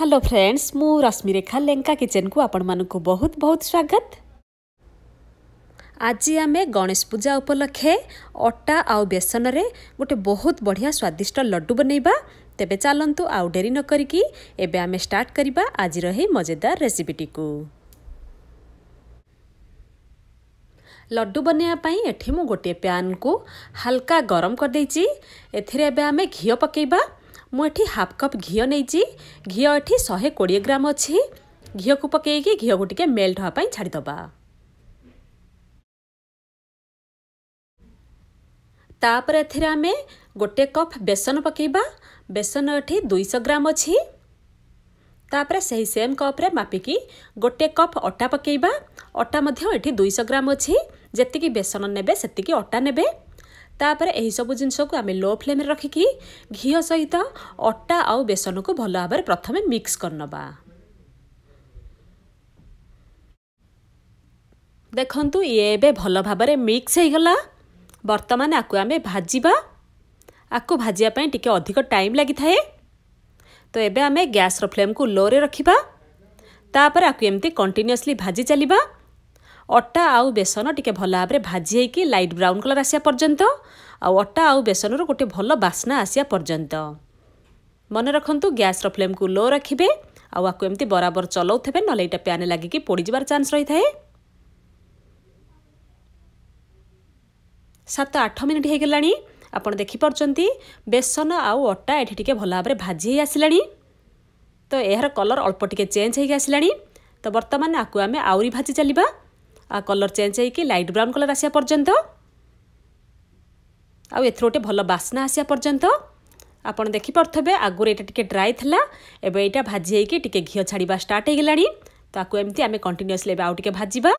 hello friends मु रश्मि रेखा Lenka kitchen को आपण म बहुत बहुत स्वागत आज आम गणेश पूजा उपलक्षे अटा आउ बेसन रे गोटे बहुत बढिया स्वादिष्ट लड्डू तेबे लड्डु आउ तेबेर न आउँ एबे एम स्टार्ट गरेको आज मजेदार रेसिपीटी को लड्डू बनैया पई मु गोटे पैन को हल्का गरम कर देछि एथिरे गरिदे एम घी पकेबा ମୁଁ ଏଠି ହାଫ୍ କପ୍ ଘିଅ ନେଇଛି ଘିଅ ଏଠି ଶହେ କୋଡ଼ିଏ ଗ୍ରାମ ଅଛି ଘିଅକୁ ପକାଇକି ଘିଅକୁ ଟିକେ ମେଲ୍ଟ ହେବା ପାଇଁ ଛାଡ଼ିଦେବା ତାପରେ ଏଥିରେ ଆମେ ଗୋଟିଏ କପ୍ ବେସନ ପକାଇବା ବେସନ ଏଠି ଦୁଇଶହ ଗ୍ରାମ ଅଛି ତାପରେ ସେହି ସେମ୍ କପ୍ରେ ମାପିକି ଗୋଟିଏ କପ୍ ଅଟା ପକାଇବା ଅଟା ମଧ୍ୟ ଏଠି ଦୁଇଶହ ଗ୍ରାମ ଅଛି ଯେତିକି ବେସନ ନେବେ ସେତିକି ଅଟା ନେବେ ତାପରେ ଏହିସବୁ ଜିନିଷକୁ ଆମେ ଲୋ ଫ୍ଲେମ୍ରେ ରଖିକି ଘିଅ ସହିତ ଅଟା ଆଉ ବେସନକୁ ଭଲ ଭାବରେ ପ୍ରଥମେ ମିକ୍ସ କରିନେବା ଦେଖନ୍ତୁ ଇଏ ଏବେ ଭଲ ଭାବରେ ମିକ୍ସ ହୋଇଗଲା ବର୍ତ୍ତମାନ ଆକୁ ଆମେ ଭାଜିବା ଆକୁ ଭାଜିବା ପାଇଁ ଟିକେ ଅଧିକ ଟାଇମ୍ ଲାଗିଥାଏ ତ ଏବେ ଆମେ ଗ୍ୟାସ୍ର ଫ୍ଲେମ୍କୁ ଲୋରେ ରଖିବା ତାପରେ ଆକୁ ଏମିତି କଣ୍ଟିନ୍ୟୁଅସ୍ଲି ଭାଜି ଚାଲିବା ଅଟା ଆଉ ବେସନ ଟିକେ ଭଲ ଭାବରେ ଭାଜି ହେଇକି ଲାଇଟ୍ ବ୍ରାଉନ୍ କଲର୍ ଆସିବା ପର୍ଯ୍ୟନ୍ତ ଆଉ ଅଟା ଆଉ ବେସନର ଗୋଟେ ଭଲ ବାସ୍ନା ଆସିବା ପର୍ଯ୍ୟନ୍ତ ମନେ ରଖନ୍ତୁ ଗ୍ୟାସ୍ର ଫ୍ଲେମ୍କୁ ଲୋ ରଖିବେ ଆଉ ଆକୁ ଏମିତି ବରାବର ଚଲାଉଥିବେ ନହେଲେ ଏଇଟା ପ୍ୟାନ୍ ଲାଗିକି ପୋଡ଼ିଯିବାର ଚାନ୍ସ ରହିଥାଏ ସାତ ଆଠ ମିନିଟ୍ ହୋଇଗଲାଣି ଆପଣ ଦେଖିପାରୁଛନ୍ତି ବେସନ ଆଉ ଅଟା ଏଠି ଟିକେ ଭଲ ଭାବରେ ଭାଜି ହେଇ ଆସିଲାଣି ତ ଏହାର କଲର୍ ଅଳ୍ପ ଟିକେ ଚେଞ୍ଜ ହେଇକି ଆସିଲାଣି ତ ବର୍ତ୍ତମାନ ଆକୁ ଆମେ ଆହୁରି ଭାଜି ଚାଲିବା କଲର୍ ଚେଞ୍ଜ ହେଇକି ଲାଇଟ୍ ବ୍ରାଉନ୍ କଲର୍ ଆସିବା ପର୍ଯ୍ୟନ୍ତ ଆଉ ଏଥିରୁ ଗୋଟେ ଭଲ ବାସ୍ନା ଆସିବା ପର୍ଯ୍ୟନ୍ତ ଆପଣ ଦେଖିପାରୁଥିବେ ଆଗରୁ ଏଇଟା ଟିକେ ଡ୍ରାଏ ଥିଲା ଏବେ ଏଇଟା ଭାଜି ହେଇକି ଟିକେ ଘିଅ ଛାଡ଼ିବା ଷ୍ଟାର୍ଟ ହେଇଗଲାଣି ତାକୁ ଏମିତି ଆମେ କଣ୍ଟିନ୍ୟୁଅସ୍ଲି ଏବେ ଆଉ ଟିକେ ଭାଜିବା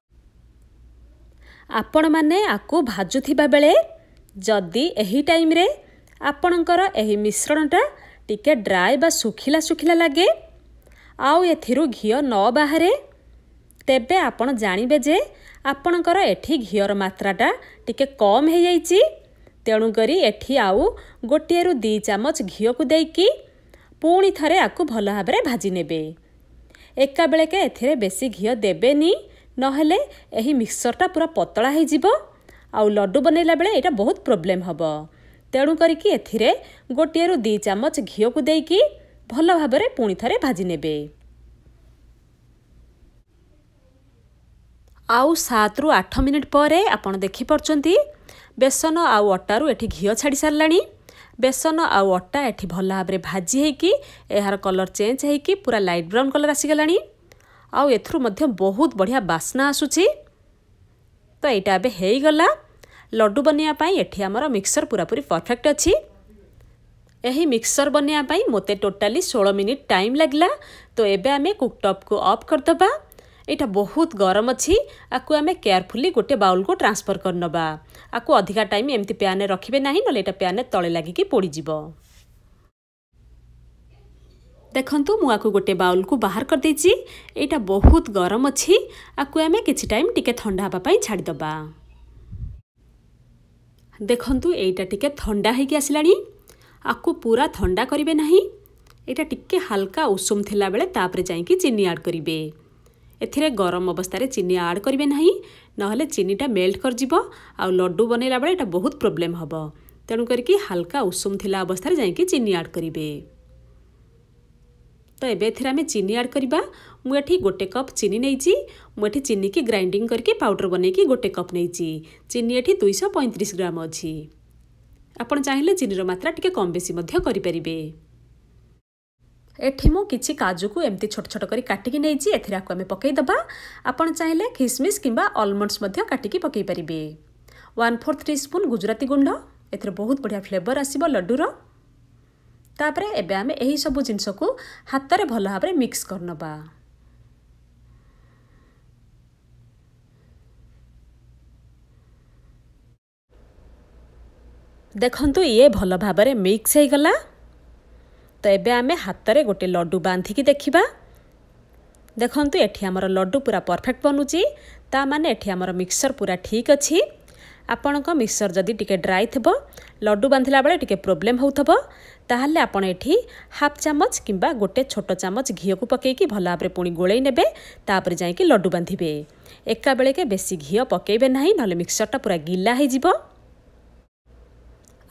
ଆପଣମାନେ ଆକୁ ଭାଜୁଥିବା ବେଳେ ଯଦି ଏହି ଟାଇମ୍ରେ ଆପଣଙ୍କର ଏହି ମିଶ୍ରଣଟା ଟିକେ ଡ୍ରାଏ ବା ଶୁଖିଲା ଶୁଖିଲା ଲାଗେ ଆଉ ଏଥିରୁ ଘିଅ ନ ବାହାରେ ତେବେ ଆପଣ ଜାଣିବେ ଯେ ଆପଣଙ୍କର ଏଠି ଘିଅର ମାତ୍ରାଟା ଟିକେ କମ୍ ହୋଇଯାଇଛି ତେଣୁକରି ଏଠି ଆଉ ଗୋଟିଏରୁ ଦୁଇ ଚାମଚ ଘିଅକୁ ଦେଇକି ପୁଣି ଥରେ ଆକୁ ଭଲ ଭାବରେ ଭାଜିନେବେ ଏକାବେଳକେ ଏଥିରେ ବେଶୀ ଘିଅ ଦେବେନି ନହେଲେ ଏହି ମିକ୍ସରଟା ପୁରା ପତଳା ହୋଇଯିବ ଆଉ ଲଡ଼ୁ ବନେଇଲା ବେଳେ ଏଇଟା ବହୁତ ପ୍ରୋବ୍ଲେମ୍ ହେବ ତେଣୁ କରିକି ଏଥିରେ ଗୋଟିଏରୁ ଦୁଇ ଚାମଚ ଘିଅକୁ ଦେଇକି ଭଲ ଭାବରେ ପୁଣି ଥରେ ଭାଜିନେବେ ଆଉ ସାତରୁ ଆଠ ମିନିଟ୍ ପରେ ଆପଣ ଦେଖିପାରୁଛନ୍ତି ବେସନ ଆଉ ଅଟାରୁ ଏଠି ଘିଅ ଛାଡ଼ି ସାରିଲାଣି ବେସନ ଆଉ ଅଟା ଏଠି ଭଲ ଭାବରେ ଭାଜି ହେଇକି ଏହାର କଲର୍ ଚେଞ୍ଜ ହେଇକି ପୁରା ଲାଇଟ୍ ବ୍ରାଉନ୍ କଲର୍ ଆସିଗଲାଣି ଆଉ ଏଥିରୁ ମଧ୍ୟ ବହୁତ ବଢ଼ିଆ ବାସ୍ନା ଆସୁଛି ତ ଏଇଟା ଏବେ ହେଇଗଲା ଲଡ଼ୁ ବନେଇବା ପାଇଁ ଏଠି ଆମର ମିକ୍ସର ପୁରାପୁରି ପରଫେକ୍ଟ ଅଛି ଏହି ମିକ୍ସର ବନେଇବା ପାଇଁ ମୋତେ ଟୋଟାଲି ଷୋହଳ ମିନିଟ୍ ଟାଇମ୍ ଲାଗିଲା ତ ଏବେ ଆମେ କୁକ୍ ଟପ୍କୁ ଅଫ୍ କରିଦେବା ଏଇଟା ବହୁତ ଗରମ ଅଛି ଆକୁ ଆମେ କେୟାରଫୁଲି ଗୋଟେ ବାଉଲ୍କୁ ଟ୍ରାନ୍ସଫର୍ କରିନେବା ଆକୁ ଅଧିକା ଟାଇମ୍ ଏମିତି ପ୍ୟାନ୍ରେ ରଖିବେ ନାହିଁ ନହେଲେ ଏଇଟା ପ୍ୟାନ୍ରେ ତଳେ ଲାଗିକି ପୋଡ଼ିଯିବ ଦେଖନ୍ତୁ ମୁଁ ଆକୁ ଗୋଟେ ବାଉଲ୍କୁ ବାହାର କରିଦେଇଛି ଏଇଟା ବହୁତ ଗରମ ଅଛି ଆକୁ ଆମେ କିଛି ଟାଇମ୍ ଟିକିଏ ଥଣ୍ଡା ହେବା ପାଇଁ ଛାଡ଼ିଦେବା ଦେଖନ୍ତୁ ଏଇଟା ଟିକିଏ ଥଣ୍ଡା ହୋଇକି ଆସିଲାଣି ଆକୁ ପୁରା ଥଣ୍ଡା କରିବେ ନାହିଁ ଏଇଟା ଟିକିଏ ହାଲକା ଉଷୁମ ଥିଲାବେଳେ ତାପରେ ଯାଇକି ଚିନି ଆଡ଼୍ କରିବେ ଏଥିରେ ଗରମ ଅବସ୍ଥାରେ ଚିନି ଆଡ଼୍ କରିବେ ନାହିଁ ନହେଲେ ଚିନିଟା ମେଲ୍ଟ କରିଯିବ ଆଉ ଲଡ଼ୁ ବନେଇଲା ବେଳେ ଏଇଟା ବହୁତ ପ୍ରୋବ୍ଲେମ୍ ହେବ ତେଣୁ କରିକି ହାଲକା ଉଷୁମ ଥିଲା ଅବସ୍ଥାରେ ଯାଇକି ଚିନି ଆଡ଼୍ କରିବେ ତ ଏବେ ଏଥିରେ ଆମେ ଚିନି ଆଡ଼୍ କରିବା ମୁଁ ଏଠି ଗୋଟେ କପ୍ ଚିନି ନେଇଛି ମୁଁ ଏଠି ଚିନିକି ଗ୍ରାଇଣ୍ଡିଂ କରିକି ପାଉଡ଼ର ବନେଇକି ଗୋଟେ କପ୍ ନେଇଛି ଚିନି ଏଠି ଦୁଇଶହ ପଇଁତିରିଶ ଗ୍ରାମ ଅଛି ଆପଣ ଚାହିଁଲେ ଚିନିର ମାତ୍ରା ଟିକିଏ କମ୍ ବେଶୀ ମଧ୍ୟ କରିପାରିବେ ଏଠି ମୁଁ କିଛି କାଜୁକୁ ଏମିତି ଛୋଟ ଛୋଟ କରି କାଟିକି ନେଇଛି ଏଥିରେ ଆକୁ ଆମେ ପକାଇଦେବା ଆପଣ ଚାହିଁଲେ ଖିସମିସ୍ କିମ୍ବା ଅଲମଣ୍ଡସ୍ ମଧ୍ୟ କାଟିକି ପକାଇ ପାରିବେ one four three spoon Gujarati ଗୁଣ୍ଡ ଏଥିରେ ବହୁତ ବଢ଼ିଆ ଫ୍ଲେଭର୍ ଆସିବ ଲଡ଼ୁର ତାପରେ ଏବେ ଆମେ ଏହିସବୁ ଜିନିଷକୁ ହାତରେ ଭଲ ଭାବରେ ମିକ୍ସ କରିନେବା ଦେଖନ୍ତୁ ଇଏ ଭଲ ଭାବରେ ମିକ୍ସ ହୋଇଗଲା ତ ଏବେ ଆମେ ହାତରେ ଗୋଟେ ଲଡ଼ୁ ବାନ୍ଧିକି ଦେଖିବା ଦେଖନ୍ତୁ ଏଠି ଆମର ଲଡ଼ୁ ପୁରା ପରଫେକ୍ଟ ବନୁଛି ତା ମାନେ ଏଠି ଆମର ମିକ୍ସର ପୁରା ଠିକ୍ ଅଛି ଆପଣଙ୍କ ମିକ୍ସର ଯଦି ଟିକେ ଡ୍ରାଇ ଥିବ ଲଡ଼ୁ ବାନ୍ଧିଲା ବେଳେ ଟିକେ ପ୍ରୋବ୍ଲେମ୍ ହେଉଥିବ ତାହେଲେ ଆପଣ ଏଠି ହାଫ୍ ଚାମଚ କିମ୍ବା ଗୋଟେ ଛୋଟ ଚାମଚ ଘିଅକୁ ପକାଇକି ଭଲ ଭାବରେ ପୁଣି ଗୋଳେଇ ନେବେ ତାପରେ ଯାଇକି ଲଡ଼ୁ ବାନ୍ଧିବେ ଏକାବେଳେକେ ବେଶୀ ଘିଅ ପକାଇବେ ନାହିଁ ନହେଲେ ମିକ୍ସରଟା ପୁରା ଗିଲା ହେଇଯିବ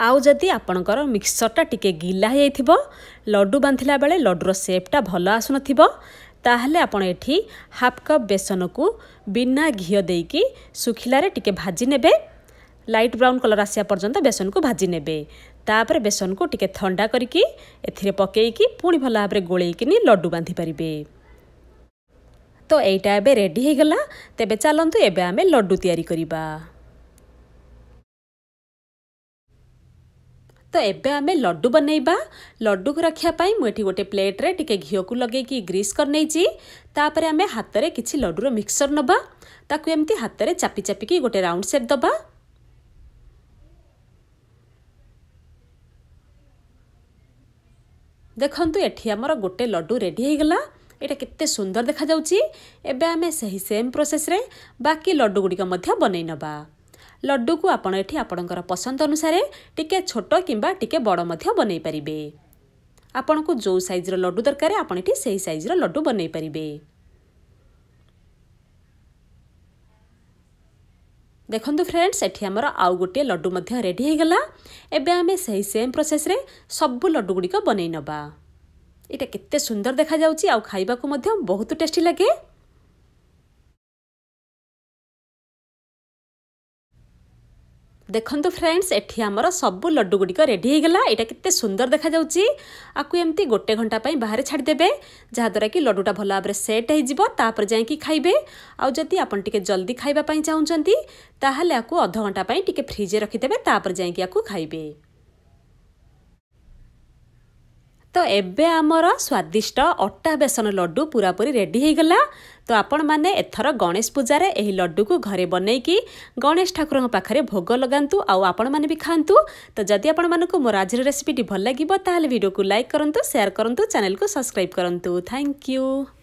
ଆଉ ଯଦି ଆପଣଙ୍କର ମିକ୍ସରଟା ଟିକେ ଗିଲା ହୋଇଯାଇଥିବ ଲଡ଼ୁ ବାନ୍ଧିଲା ବେଳେ ଲଡ଼ୁର ସେପ୍ଟା ଭଲ ଆସୁନଥିବ ତାହେଲେ ଆପଣ ଏଠି ହାଫ୍ କପ୍ ବେସନକୁ ବିନା ଘିଅ ଦେଇକି ଶୁଖିଲାରେ ଟିକେ ଭାଜି ନେବେ ଲାଇଟ୍ ବ୍ରାଉନ୍ କଲର୍ ଆସିବା ପର୍ଯ୍ୟନ୍ତ ବେସନକୁ ଭାଜି ନେବେ ତାପରେ ବେସନକୁ ଟିକେ ଥଣ୍ଡା କରିକି ଏଥିରେ ପକାଇକି ପୁଣି ଭଲ ଭାବରେ ଗୋଳେଇକିନି ଲଡ଼ୁ ବାନ୍ଧିପାରିବେ ତ ଏଇଟା ଏବେ ରେଡ଼ି ହୋଇଗଲା ତେବେ ଚାଲନ୍ତୁ ଏବେ ଆମେ ଲଡ଼ୁ ତିଆରି କରିବା ତ ଏବେ ଆମେ ଲଡ଼ୁ ବନେଇବା ଲଡ଼ୁକୁ ରଖିବା ପାଇଁ ମୁଁ ଏଠି ଗୋଟେ ପ୍ଲେଟ୍ରେ ଟିକେ ଘିଅକୁ ଲଗେଇକି ଗ୍ରୀସ୍ କରିନେଇଛି ତାପରେ ଆମେ ହାତରେ କିଛି ଲଡ଼ୁର ମିକ୍ସଚର୍ ନେବା ତାକୁ ଏମିତି ହାତରେ ଚାପି ଚାପିକି ଗୋଟେ ରାଉଣ୍ଡ ସେପ୍ ଦେବା ଦେଖନ୍ତୁ ଏଠି ଆମର ଗୋଟେ ଲଡ଼ୁ ରେଡ଼ି ହେଇଗଲା ଏଇଟା କେତେ ସୁନ୍ଦର ଦେଖାଯାଉଛି ଏବେ ଆମେ ସେହି ସେମ୍ ପ୍ରୋସେସ୍ରେ ବାକି ଲଡ଼ୁ ଗୁଡ଼ିକ ମଧ୍ୟ ବନେଇ ନେବା ଲଡ଼ୁକୁ ଆପଣ ଏଠି ଆପଣଙ୍କର ପସନ୍ଦ ଅନୁସାରେ ଟିକେ ଛୋଟ କିମ୍ବା ଟିକେ ବଡ଼ ମଧ୍ୟ ବନେଇ ପାରିବେ ଆପଣଙ୍କୁ ଯେଉଁ ସାଇଜ୍ର ଲଡ଼ୁ ଦରକାର ଆପଣ ଏଠି ସେହି ସାଇଜ୍ର ଲଡ଼ୁ ବନେଇ ପାରିବେ ଦେଖନ୍ତୁ ଫ୍ରେଣ୍ଡସ୍ ଏଠି ଆମର ଆଉ ଗୋଟିଏ ଲଡ଼ୁ ମଧ୍ୟ ରେଡ଼ି ହୋଇଗଲା ଏବେ ଆମେ ସେହି ସେମ୍ ପ୍ରୋସେସ୍ରେ ସବୁ ଲଡ଼ୁ ଗୁଡ଼ିକ ବନେଇ ନେବା ଏଇଟା କେତେ ସୁନ୍ଦର ଦେଖାଯାଉଛି ଆଉ ଖାଇବାକୁ ମଧ୍ୟ ବହୁତ ଟେଷ୍ଟି ଲାଗେ ଦେଖନ୍ତୁ ଫ୍ରେଣ୍ଡସ୍ ଏଠି ଆମର ସବୁ ଲଡ଼ୁଗୁଡ଼ିକ ରେଡ଼ି ହୋଇଗଲା ଏଇଟା କେତେ ସୁନ୍ଦର ଦେଖାଯାଉଛି ଆକୁ ଏମିତି ଗୋଟେ ଘଣ୍ଟା ପାଇଁ ବାହାରେ ଛାଡ଼ିଦେବେ ଯାହାଦ୍ୱାରା କି ଲଡ଼ୁଟା ଭଲ ଭାବରେ ସେଟ୍ ହୋଇଯିବ ତାପରେ ଯାଇକି ଖାଇବେ ଆଉ ଯଦି ଆପଣ ଟିକେ ଜଲ୍ଦି ଖାଇବା ପାଇଁ ଚାହୁଁଛନ୍ତି ତାହେଲେ ଆକୁ ଅଧଘଣ୍ଟା ପାଇଁ ଟିକେ ଫ୍ରିଜ୍ରେ ରଖିଦେବେ ତାପରେ ଯାଇକି ଆକୁ ଖାଇବେ ତ ଏବେ ଆମର ସ୍ୱାଦିଷ୍ଟ ଅଟା ବେସନ ଲଡ଼ୁ ପୁରାପୁରି ରେଡ଼ି ହୋଇଗଲା ଆପଣମାନେ ଏଥର ଗଣେଶ ପୂଜାରେ ଏହି ଲଡ଼ୁକୁ ଘରେ ବନେଇକି ଗଣେଶ ଠାକୁରଙ୍କ ପାଖରେ ଭୋଗ ଲଗାନ୍ତୁ ଆଉ ଆପଣମାନେ ବି ଖାଆନ୍ତୁ ତ ଯଦି ଆପଣମାନଙ୍କୁ ମୋର ଆଜିର ରେସିପିଟି ଭଲ ଲାଗିବ ତାହେଲେ ଭିଡ଼ିଓକୁ ଲାଇକ୍ କରନ୍ତୁ ସେୟାର କରନ୍ତୁ ଚ୍ୟାନେଲକୁ ସବସ୍କ୍ରାଇବ୍ କରନ୍ତୁ ଥ୍ୟାଙ୍କ ୟୁ